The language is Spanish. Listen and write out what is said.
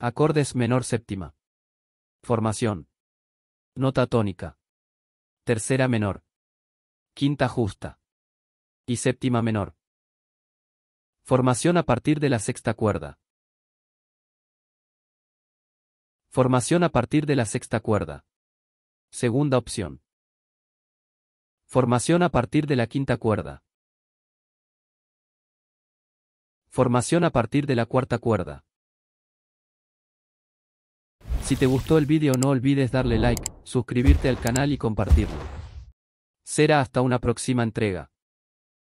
Acordes menor séptima. Formación. Nota tónica. Tercera menor. Quinta justa. Y séptima menor. Formación a partir de la sexta cuerda. Formación a partir de la sexta cuerda. Segunda opción. Formación a partir de la quinta cuerda. Formación a partir de la cuarta cuerda. Si te gustó el vídeo no olvides darle like, suscribirte al canal y compartirlo. Será hasta una próxima entrega.